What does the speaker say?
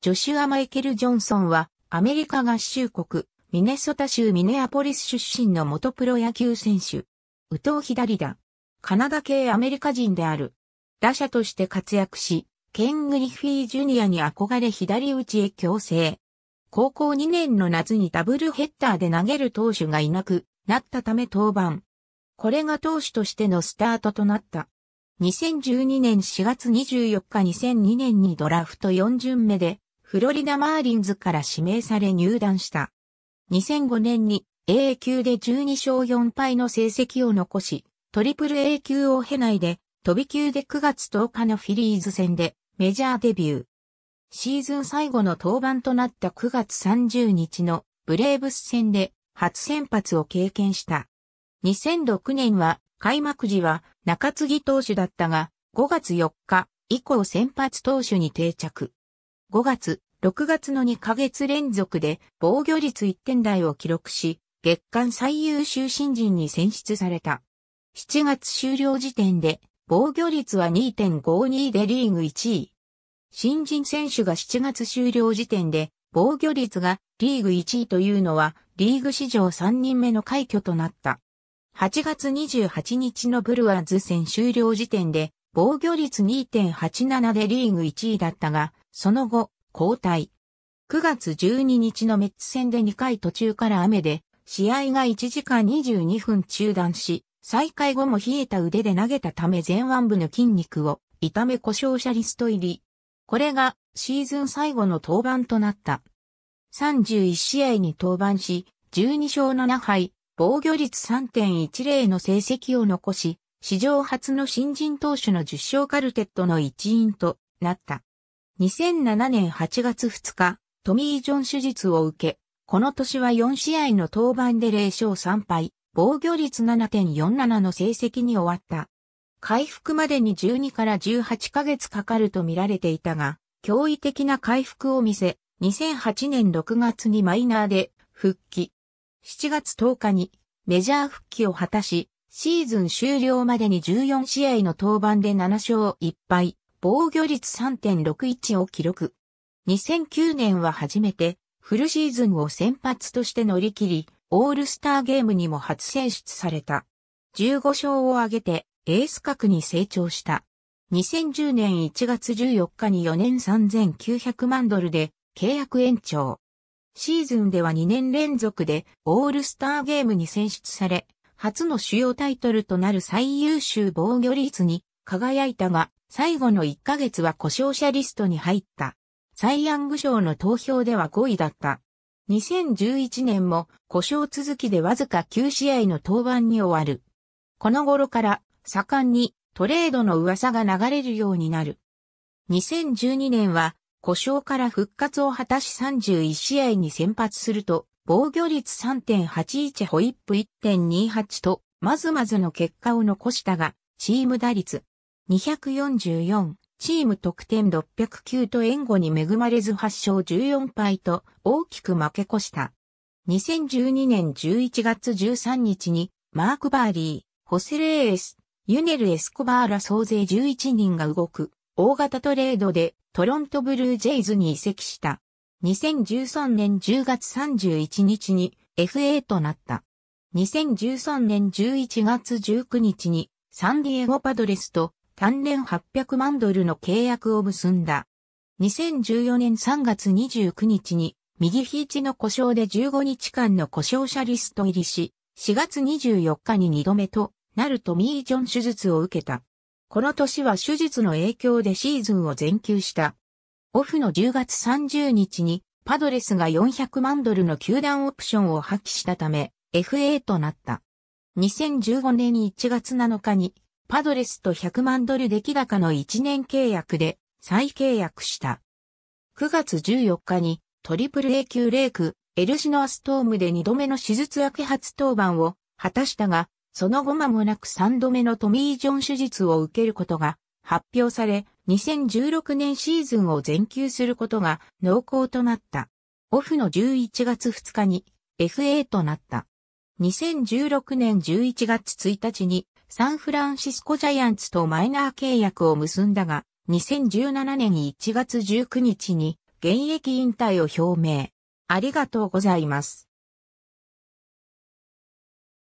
ジョシュア・マイケル・ジョンソンは、アメリカ合衆国、ミネソタ州ミネアポリス出身の元プロ野球選手。宇藤左打。カナダ系アメリカ人である。打者として活躍し、ケン・グリフィー・ジュニアに憧れ左打ちへ強制。高校2年の夏にダブルヘッダーで投げる投手がいなくなったため登板。これが投手としてのスタートとなった。2012年4月24日2002年にドラフト4巡目でフロリダマーリンズから指名され入団した。2005年に A 級で12勝4敗の成績を残し、トリプル A 級を経ないで、飛び級で9月10日のフィリーズ戦でメジャーデビュー。シーズン最後の登板となった9月30日のブレーブス戦で初先発を経験した。2006年は開幕時は中継ぎ投手だったが5月4日以降先発投手に定着。5月、6月の2ヶ月連続で防御率1点台を記録し、月間最優秀新人に選出された。7月終了時点で防御率は2.52でリーグ1位。新人選手が7月終了時点で防御率がリーグ1位というのはリーグ史上3人目の快挙となった。8月28日のブルワーズ戦終了時点で防御率2.87でリーグ1位だったが、その後、交代。9月12日のメッツ戦で2回途中から雨で、試合が1時間22分中断し、再開後も冷えた腕で投げたため前腕部の筋肉を痛め故障者リスト入り。これがシーズン最後の登板となった。31試合に登板し、12勝7敗、防御率3.10の成績を残し、史上初の新人投手の10勝カルテットの一員となった。2007年8月2日、トミー・ジョン手術を受け、この年は4試合の登板で0勝3敗、防御率7.47の成績に終わった。回復までに12から18ヶ月かかると見られていたが、驚異的な回復を見せ、2008年6月にマイナーで復帰。7月10日にメジャー復帰を果たし、シーズン終了までに14試合の登板で7勝1敗、防御率3.61を記録。2009年は初めてフルシーズンを先発として乗り切り、オールスターゲームにも初選出された。15勝を挙げてエース格に成長した。2010年1月14日に4年3900万ドルで契約延長。シーズンでは2年連続でオールスターゲームに選出され、初の主要タイトルとなる最優秀防御率に輝いたが、最後の1ヶ月は故障者リストに入った。サイ・ヤング賞の投票では5位だった。2011年も故障続きでわずか9試合の登板に終わる。この頃から盛んにトレードの噂が流れるようになる。2012年は故障から復活を果たし31試合に先発すると、防御率3.81ホイップ1.28と、まずまずの結果を残したが、チーム打率244、チーム得点609と援護に恵まれず8勝14敗と大きく負け越した。2012年11月13日にマーク・バーリー、ホセル・エース、ユネル・エスコバーら総勢11人が動く大型トレードでトロントブルージェイズに移籍した。2013年10月31日に FA となった。2013年11月19日にサンディエゴパドレスと単年800万ドルの契約を結んだ。2014年3月29日に右肘の故障で15日間の故障者リスト入りし、4月24日に2度目となるトミー・ジョン手術を受けた。この年は手術の影響でシーズンを全休した。オフの10月30日にパドレスが400万ドルの球団オプションを破棄したため FA となった。2015年1月7日にパドレスと100万ドル出来高の1年契約で再契約した。9月14日にトリプル A 級レイク、エルシノアストームで2度目の手術明け初登板を果たしたが、その後間もなく3度目のトミー・ジョン手術を受けることが発表され、2016年シーズンを全休することが濃厚となった。オフの11月2日に FA となった。2016年11月1日にサンフランシスコジャイアンツとマイナー契約を結んだが、2017年1月19日に現役引退を表明。ありがとうございます。